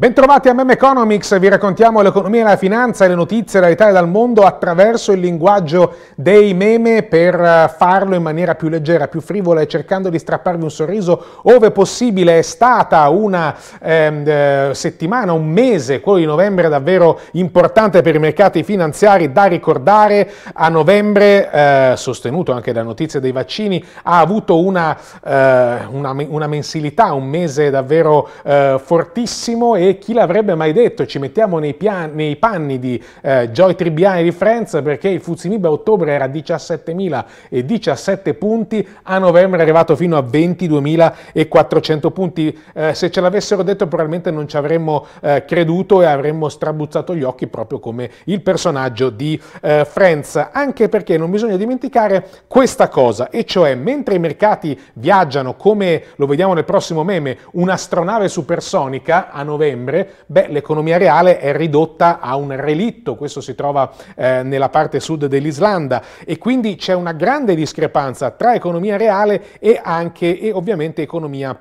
Bentrovati a Meme Economics, vi raccontiamo l'economia e la finanza e le notizie dall'Italia e dal mondo attraverso il linguaggio dei meme per eh, farlo in maniera più leggera, più frivola e cercando di strapparvi un sorriso ove possibile. È stata una ehm, eh, settimana, un mese, quello di novembre davvero importante per i mercati finanziari da ricordare. A novembre, eh, sostenuto anche da notizie dei vaccini, ha avuto una, eh, una, una mensilità, un mese davvero eh, fortissimo e chi l'avrebbe mai detto? Ci mettiamo nei, pian, nei panni di eh, Joy Tribbiani di Friends perché il Fuzziniba a ottobre era 17.017 punti, a novembre è arrivato fino a 22.400 punti. Eh, se ce l'avessero detto probabilmente non ci avremmo eh, creduto e avremmo strabuzzato gli occhi proprio come il personaggio di eh, Friends, anche perché non bisogna dimenticare questa cosa, e cioè mentre i mercati viaggiano come lo vediamo nel prossimo meme, un'astronave supersonica a novembre, settembre, beh, l'economia reale è ridotta a un relitto, questo si trova eh, nella parte sud dell'Islanda e quindi c'è una grande discrepanza tra economia reale e anche e ovviamente economia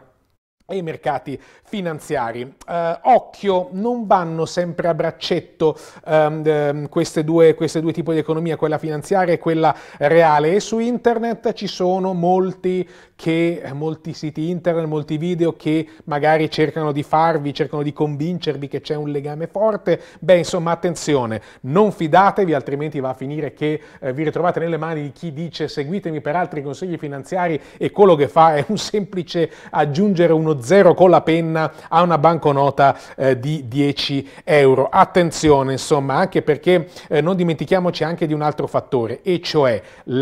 ai mercati finanziari. Eh, occhio, non vanno sempre a braccetto ehm, ehm, queste, due, queste, due, tipi di economia, quella finanziaria e quella reale, e su internet ci sono molti che eh, molti siti internet, molti video che magari cercano di farvi, cercano di convincervi che c'è un legame forte, beh insomma attenzione, non fidatevi altrimenti va a finire che eh, vi ritrovate nelle mani di chi dice seguitemi per altri consigli finanziari e quello che fa è un semplice aggiungere uno zero con la penna a una banconota eh, di 10 euro. Attenzione insomma anche perché eh, non dimentichiamoci anche di un altro fattore e cioè mm,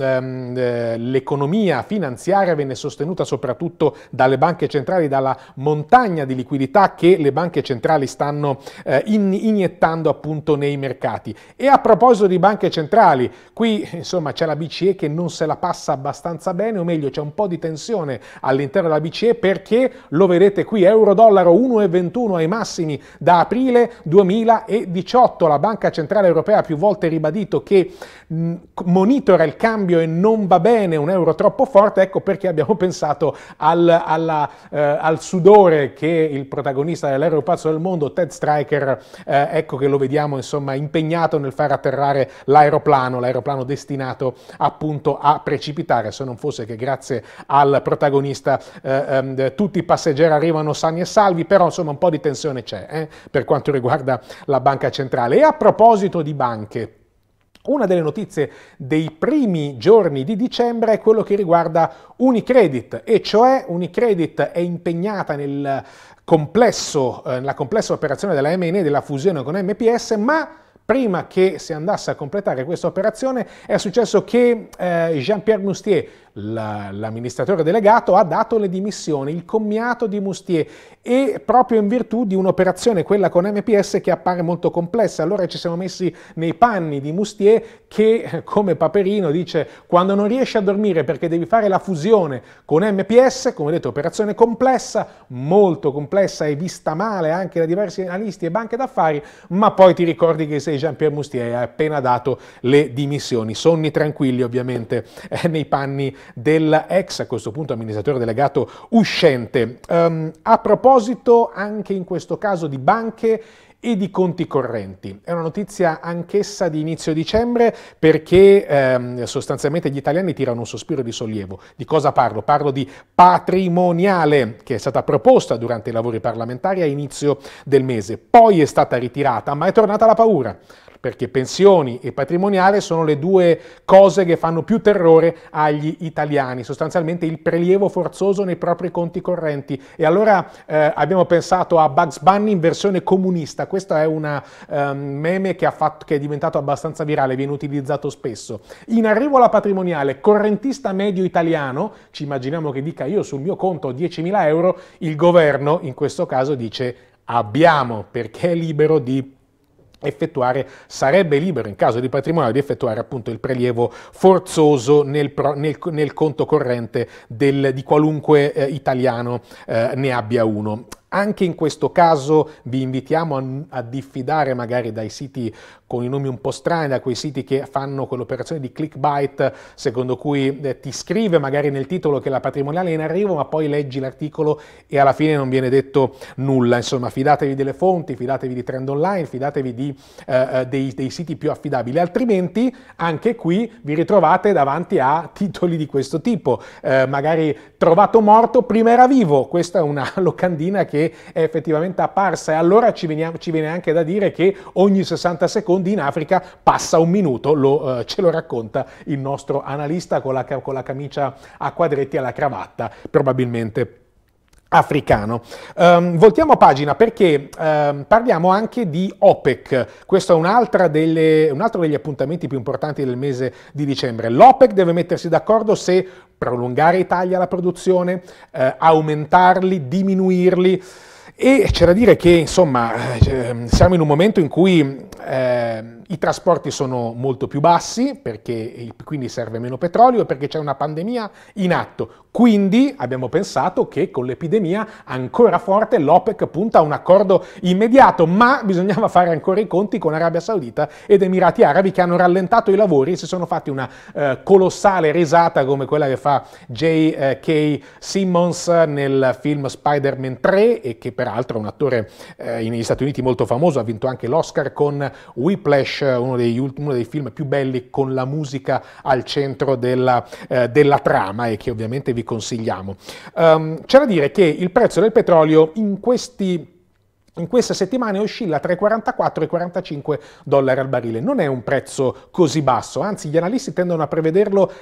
ehm, eh, l'economia finanziaria finanziaria venne sostenuta soprattutto dalle banche centrali, dalla montagna di liquidità che le banche centrali stanno eh, in, iniettando appunto nei mercati. E a proposito di banche centrali, qui insomma c'è la BCE che non se la passa abbastanza bene, o meglio c'è un po' di tensione all'interno della BCE perché lo vedete qui, euro-dollaro 1,21 ai massimi da aprile 2018. La Banca Centrale Europea ha più volte ribadito che monitora il cambio e non va bene un euro troppo forte, ecco perché abbiamo pensato al, alla, eh, al sudore che il protagonista dell'aereo pazzo del mondo, Ted Stryker, eh, ecco che lo vediamo insomma impegnato nel far atterrare l'aeroplano, l'aeroplano destinato appunto a precipitare, se non fosse che grazie al protagonista eh, ehm, tutti i passeggeri arrivano sani e salvi, però insomma un po' di tensione c'è eh, per quanto riguarda la banca centrale. E a proposito di banche, una delle notizie dei primi giorni di dicembre è quello che riguarda Unicredit, e cioè Unicredit è impegnata nel complesso, eh, nella complessa operazione della MN della fusione con MPS, ma prima che si andasse a completare questa operazione è successo che eh, Jean-Pierre Moustier, l'amministratore delegato ha dato le dimissioni, il commiato di Mustier e proprio in virtù di un'operazione, quella con MPS, che appare molto complessa. Allora ci siamo messi nei panni di Mustier che, come Paperino, dice quando non riesci a dormire perché devi fare la fusione con MPS, come detto operazione complessa, molto complessa e vista male anche da diversi analisti e banche d'affari, ma poi ti ricordi che sei Jean-Pierre Mustier e hai appena dato le dimissioni. Sonni tranquilli ovviamente eh, nei panni dell'ex, a questo punto, amministratore delegato uscente. Um, a proposito anche in questo caso di banche e di conti correnti. È una notizia anch'essa di inizio dicembre perché ehm, sostanzialmente gli italiani tirano un sospiro di sollievo. Di cosa parlo? Parlo di patrimoniale che è stata proposta durante i lavori parlamentari a inizio del mese, poi è stata ritirata, ma è tornata la paura perché pensioni e patrimoniale sono le due cose che fanno più terrore agli italiani, sostanzialmente il prelievo forzoso nei propri conti correnti. E allora eh, abbiamo pensato a Bugs Bunny in versione comunista, questa è una um, meme che, fatto, che, è diventato abbastanza virale, viene utilizzato spesso. In arrivo alla patrimoniale, correntista medio italiano, ci immaginiamo che dica io sul mio conto ho 10.000 euro, il governo in questo caso dice abbiamo perché è libero di effettuare, sarebbe libero in caso di patrimonio di effettuare appunto il prelievo forzoso nel, pro, nel, nel conto corrente del, di qualunque eh, italiano eh, ne abbia uno. Anche in questo caso vi invitiamo a, a diffidare magari dai siti con i nomi un po' strani, da quei siti che fanno quell'operazione di clickbait, secondo cui eh, ti scrive magari nel titolo che la patrimoniale è in arrivo, ma poi leggi l'articolo e alla fine non viene detto nulla. Insomma, fidatevi delle fonti, fidatevi di trend online, fidatevi di, eh, eh, dei, dei siti più affidabili, altrimenti anche qui vi ritrovate davanti a titoli di questo tipo. Eh, magari trovato morto, prima era vivo. Questa è una locandina che è effettivamente apparsa e allora ci, veniamo, ci viene anche da dire che ogni 60 secondi in Africa passa un minuto, lo, eh, ce lo racconta il nostro analista con la, con la camicia a quadretti e la cravatta, probabilmente africano. Um, voltiamo pagina perché um, parliamo anche di OPEC, questo è un, delle, un altro degli appuntamenti più importanti del mese di dicembre. L'OPEC deve mettersi d'accordo se prolungare i tagli alla produzione, eh, aumentarli, diminuirli. E c'è da dire che, insomma, ehm, siamo in un momento in cui eh, i trasporti sono molto più bassi, perché, quindi serve meno petrolio e perché c'è una pandemia in atto. Quindi abbiamo pensato che con l'epidemia ancora forte l'OPEC punta a un accordo immediato, ma bisognava fare ancora i conti con Arabia Saudita ed Emirati Arabi che hanno rallentato i lavori e si sono fatti una eh, colossale risata come quella che fa J.K. Simmons nel film Spider-Man 3 e che peraltro è un attore eh, negli Stati Uniti molto famoso, ha vinto anche l'Oscar con Whiplash, uno dei, uno dei, film più belli con la musica al centro della, eh, della trama e che ovviamente vi consigliamo. Um, c'è da dire che il prezzo del petrolio in questi in questa settimana oscilla tra i 44 e i 45 dollari al barile. Non è un prezzo così basso, anzi gli analisti tendono a,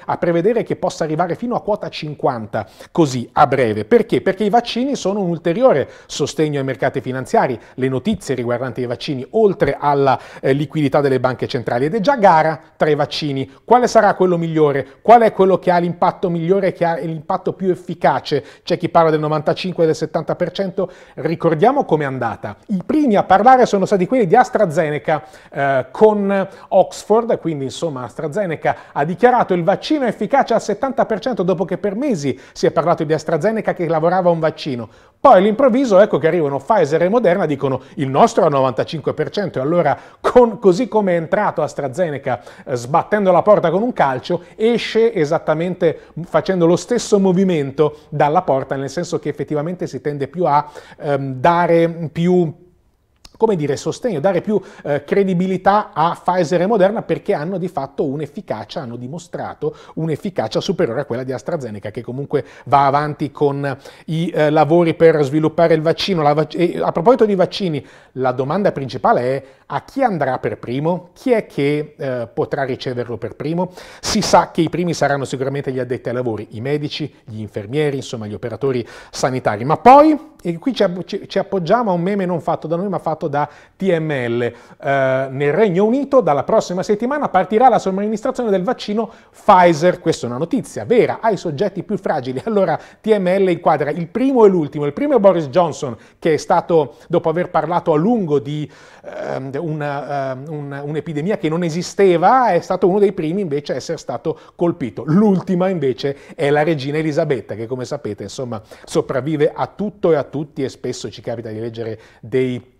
a prevedere che possa arrivare fino a quota 50 così a breve. Perché? Perché i vaccini sono un ulteriore sostegno ai mercati finanziari, le notizie riguardanti i vaccini, oltre alla eh, liquidità delle banche centrali. Ed è già gara tra i vaccini. Quale sarà quello migliore? Qual è quello che ha l'impatto migliore, che ha l'impatto più efficace? C'è chi parla del 95 e del 70%. Ricordiamo come è andata vaccinata. I primi a parlare sono stati quelli di AstraZeneca eh, con Oxford, quindi insomma AstraZeneca ha dichiarato il vaccino efficace al 70% dopo che per mesi si è parlato di AstraZeneca che lavorava a un vaccino. Poi all'improvviso ecco che arrivano Pfizer e Moderna dicono il nostro al 95% e allora con, così come è entrato AstraZeneca eh, sbattendo la porta con un calcio esce esattamente facendo lo stesso movimento dalla porta nel senso che effettivamente si tende più a ehm, dare più come dire, sostegno, dare più eh, credibilità a Pfizer e Moderna perché hanno di fatto un'efficacia, hanno dimostrato un'efficacia superiore a quella di AstraZeneca che comunque va avanti con i eh, lavori per sviluppare il vaccino. La vac a proposito di vaccini, la domanda principale è a chi andrà per primo? Chi è che eh, potrà riceverlo per primo? Si sa che i primi saranno sicuramente gli addetti ai lavori, i medici, gli infermieri, insomma gli operatori sanitari, ma poi, e qui ci, ci appoggiamo a un meme non fatto da noi ma fatto da TML. Eh, nel Regno Unito dalla prossima settimana partirà la somministrazione del vaccino Pfizer, questa è una notizia vera, ai soggetti più fragili. Allora TML inquadra il primo e l'ultimo, il primo è Boris Johnson che è stato, dopo aver parlato a lungo di eh, una, uh, ehm, un, un'epidemia che non esisteva, è stato uno dei primi invece a essere stato colpito. L'ultima invece è la regina Elisabetta che come sapete insomma sopravvive a tutto e a tutti e spesso ci capita di leggere dei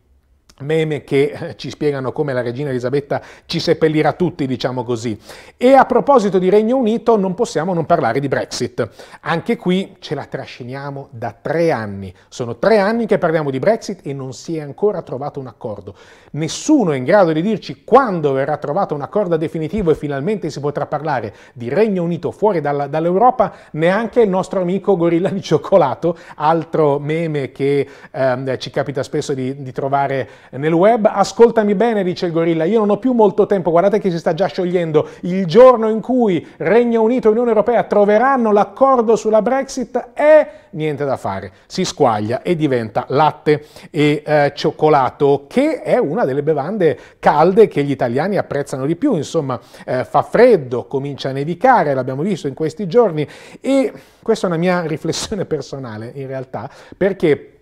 meme che eh, ci spiegano come la regina Elisabetta ci seppellirà tutti, diciamo così. E a proposito di Regno Unito non possiamo non parlare di Brexit. Anche qui ce la trasciniamo da tre anni. Sono tre anni che parliamo di Brexit e non si è ancora trovato un accordo. Nessuno è in grado di dirci quando verrà trovato un accordo definitivo e finalmente si potrà parlare di Regno Unito fuori dalla, dall'Europa, neanche il nostro amico Gorilla di Cioccolato, altro meme che ehm, ci capita spesso di, di trovare nel web. Ascoltami bene, dice il gorilla, io non ho più molto tempo, guardate che si sta già sciogliendo. Il giorno in cui Regno Unito e Unione Europea troveranno l'accordo sulla Brexit è niente da fare, si squaglia e diventa latte e eh, cioccolato, che è una delle bevande calde che gli italiani apprezzano di più. Insomma, eh, fa freddo, comincia a nevicare, l'abbiamo visto in questi giorni e questa è una mia riflessione personale in realtà, perché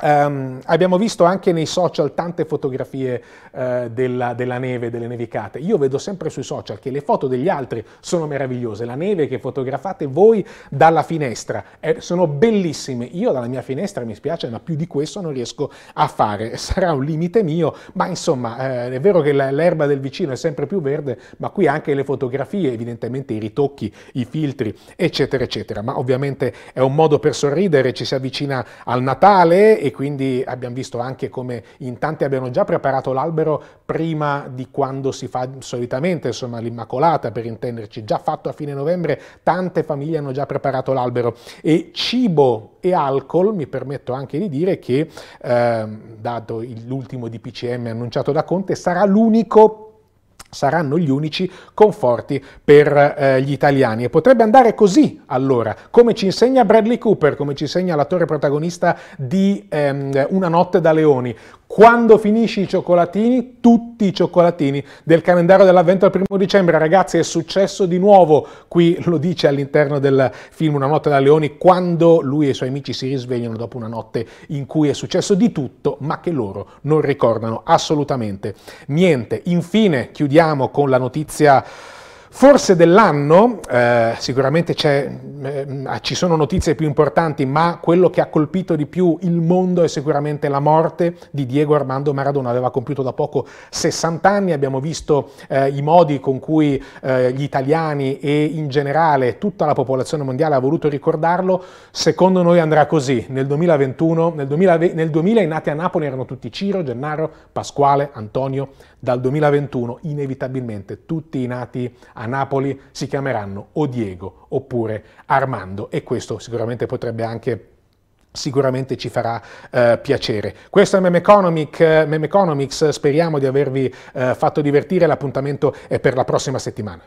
Um, abbiamo visto anche nei social tante fotografie uh, della, della, neve, delle nevicate. Io vedo sempre sui social che le foto degli altri sono meravigliose. La neve che fotografate voi dalla finestra eh, sono bellissime. Io dalla mia finestra mi spiace, ma più di questo non riesco a fare. Sarà un limite mio, ma insomma eh, è vero che l'erba del vicino è sempre più verde, ma qui anche le fotografie, evidentemente i ritocchi, i filtri, eccetera, eccetera. Ma ovviamente è un modo per sorridere, ci si avvicina al Natale e quindi abbiamo visto anche come in tanti abbiano già preparato l'albero prima di quando si fa solitamente, insomma l'Immacolata per intenderci, già fatto a fine novembre, tante famiglie hanno già preparato l'albero e cibo e alcol, mi permetto anche di dire che, eh, dato l'ultimo DPCM annunciato da Conte, sarà l'unico saranno gli unici conforti per eh, gli italiani e potrebbe andare così allora come ci insegna Bradley Cooper come ci insegna l'attore protagonista di ehm, Una notte da leoni quando finisci i cioccolatini, tutti i cioccolatini del calendario dell'avvento al primo dicembre, ragazzi, è successo di nuovo. Qui lo dice all'interno del film Una notte da leoni, quando lui e i suoi amici si risvegliano dopo una notte in cui è successo di tutto, ma che loro non ricordano assolutamente niente. Infine, chiudiamo con la notizia Forse dell'anno, eh, sicuramente mm, eh, ci sono notizie più importanti, ma quello che ha colpito di più il mondo è sicuramente la morte di Diego Armando Maradona. Aveva compiuto da poco 60 anni, abbiamo visto eh, i modi con cui eh, gli italiani e in generale tutta la popolazione mondiale ha voluto ricordarlo. Secondo noi andrà così. Nel 2021, nel 2000, nel 2000 i nati a Napoli erano tutti Ciro, Gennaro, Pasquale, Antonio. Dal 2021 inevitabilmente tutti i nati a a Napoli si chiameranno o Diego oppure Armando e questo sicuramente potrebbe anche sicuramente ci farà eh, piacere. Questo è Meme, Economic, Economics, speriamo di avervi eh, fatto divertire, l'appuntamento è per la prossima settimana.